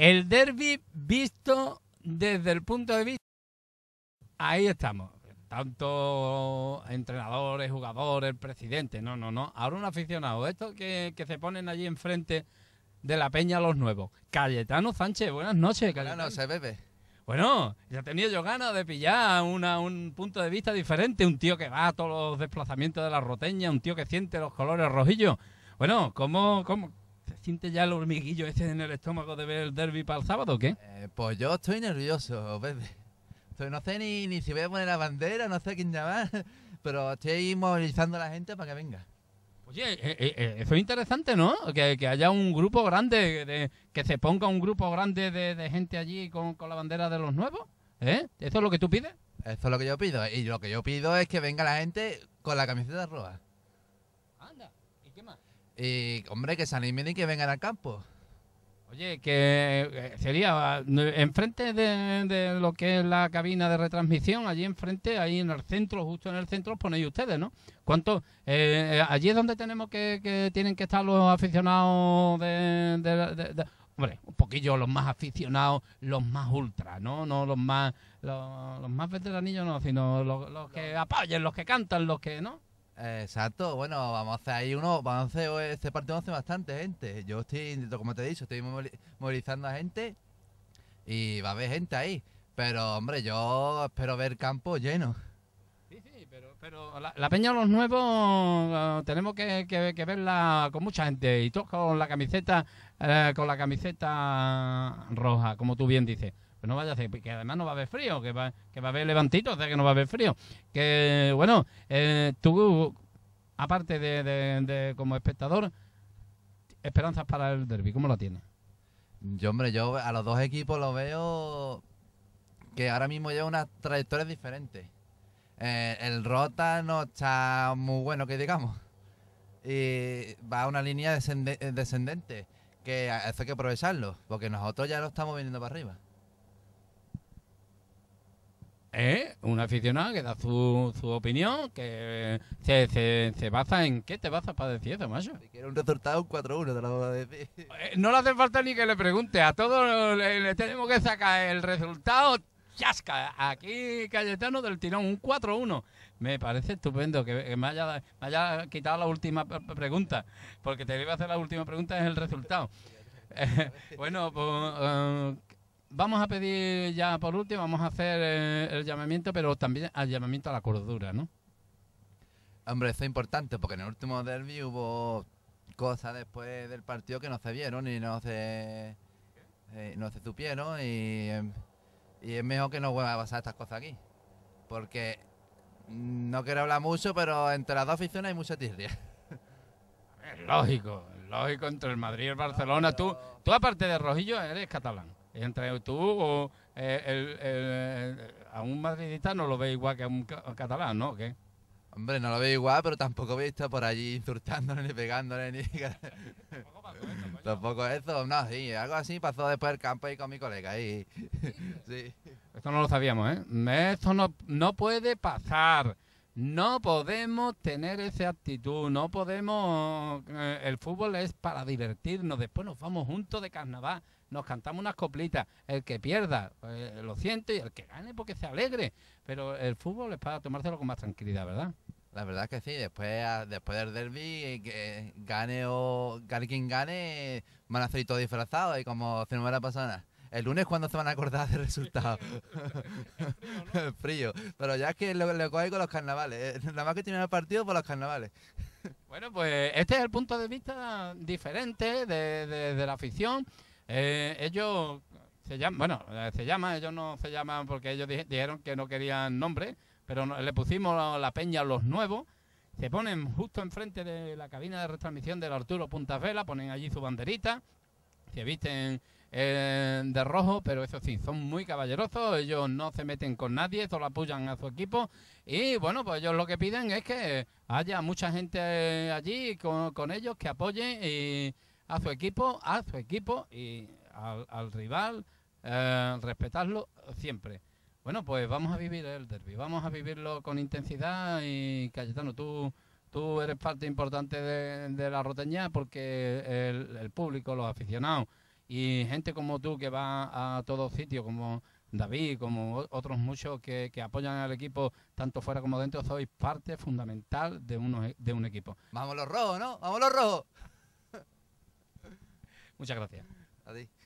El derby visto desde el punto de vista... Ahí estamos tanto entrenadores, jugadores, presidente, no, no, no. Ahora un aficionado, estos que, se ponen allí enfrente de la peña los nuevos. Cayetano Sánchez, buenas noches, Cayetano. Bueno, ya tenido yo ganas de pillar una, un punto de vista diferente, un tío que va a todos los desplazamientos de la roteña, un tío que siente los colores rojillos. Bueno, ¿cómo, cómo se siente ya el hormiguillo ese en el estómago de ver el derby para el sábado o qué? Eh, pues yo estoy nervioso, bebé no sé ni, si voy a poner la bandera, no sé quién llamar, pero estoy movilizando a la gente para que venga. Oye, eh, eh, eh, eso es interesante, ¿no? Que, haya un grupo grande, que se ponga un grupo grande de, gente allí con, la bandera de los nuevos. ¿Eso es lo que tú pides? Eso es lo que yo pido. Y lo que yo pido es que venga la gente con la camiseta roja. Anda, ¿y qué más? Y, hombre, que se animen y que vengan al campo. Oye, que eh, sería eh, enfrente de, lo que es la cabina de retransmisión, allí enfrente, ahí en el centro, justo en el centro, ponéis ustedes, ¿no? ¿Cuánto? Eh, allí es donde tenemos que, tienen que estar los aficionados de, hombre, un poquillo los más aficionados, los más ultra, ¿no? No los más los, más veteranillos, no, sino los, los que apoyen, los que cantan, los que, ¿no? Exacto, bueno, vamos a hacer ahí uno, vamos a hacer este partido bastante gente. Yo estoy, como te he dicho, estoy movilizando a gente y va a haber gente ahí. Pero hombre, yo espero ver campo lleno. Sí, sí, pero, pero la, peña Peña Los Nuevos ah, tenemos que, que, verla con mucha gente y todos con la camiseta, eh, con la camiseta roja, como tú bien dices no vaya a hacer, que además no va a haber frío, que va, que va a haber levantito, o sea que no va a haber frío. Que, bueno, eh, tú, aparte de, como espectador, esperanzas para el derby, ¿cómo la tienes? Yo, hombre, yo a los dos equipos Lo veo que ahora mismo lleva unas trayectorias diferentes. Eh, el Rota no está muy bueno, que digamos. Y va a una línea descendente, que eso hay que aprovecharlo, porque nosotros ya lo estamos viniendo para arriba. ¿Eh? Un aficionado que da su, opinión, que se, basa en qué te basas para decir eso, macho. Si un resultado, un 4-1, te lo vamos a decir. Eh, no le hace falta ni que le pregunte, a todos le, tenemos que sacar el resultado chasca. Aquí Cayetano del tirón, un 4-1. Me parece estupendo que, me, haya, quitado la última pregunta, porque te iba a hacer la última pregunta, en el resultado. Eh, bueno, pues, eh, vamos a pedir ya por último, vamos a hacer eh, el llamamiento, pero también al llamamiento a la cordura, ¿no? Hombre, eso es importante porque en el último derby hubo cosas después del partido que no se vieron y no se, eh, no se supieron y, es mejor que no vuelva a pasar estas cosas aquí. Porque no quiero hablar mucho, pero entre las dos aficiones hay mucha tirria. Lógico, lógico entre el Madrid y el Barcelona. tú, tú aparte de Rojillo eres catalán entre tú o eh, a un madridista no lo ve igual que a un catalán, ¿no? ¿Qué? Hombre, no lo veo igual, pero tampoco veis visto por allí insultándole ni pegándole ni... tampoco pasó eso, no, sí, algo así pasó después del campo ahí con mi colega y... sí. Esto no lo sabíamos, ¿eh? Esto no, no puede pasar. No podemos tener esa actitud, no podemos... Eh, el fútbol es para divertirnos, después nos vamos juntos de carnaval, nos cantamos unas coplitas, el que pierda eh, lo siento y el que gane porque se alegre, pero el fútbol es para tomárselo con más tranquilidad, ¿verdad? La verdad que sí, después, ah, después del derby, eh, que gane o gane quien gane, van a y como si no el lunes cuando se van a acordar del resultado. frío, Pero ya es que lo, lo coge con los carnavales. Eh, nada más que tiene el partido por los carnavales. bueno, pues este es el punto de vista diferente de, la afición. Eh, ellos se llaman, bueno, eh, se llaman, ellos no se llaman porque ellos dijeron que no querían nombre, pero le pusimos la peña a los nuevos. Se ponen justo enfrente de la cabina de retransmisión del Arturo Punta Vela, ponen allí su banderita, se visten eh, de rojo, pero eso sí, son muy caballerosos, ellos no se meten con nadie, solo apoyan a su equipo y bueno, pues ellos lo que piden es que haya mucha gente allí con, ellos que apoye a su equipo, a su equipo y al, rival, eh, respetarlo siempre. Bueno, pues vamos a vivir el derby, vamos a vivirlo con intensidad y Cayetano, tú, tú eres parte importante de, la roteña porque el, el público, los aficionados, y gente como tú que va a todo sitio, como David, como otros muchos que, apoyan al equipo tanto fuera como dentro, sois parte fundamental de, uno, de un equipo. Vamos los rojos, ¿no? Vamos los rojos. Muchas gracias. Adiós.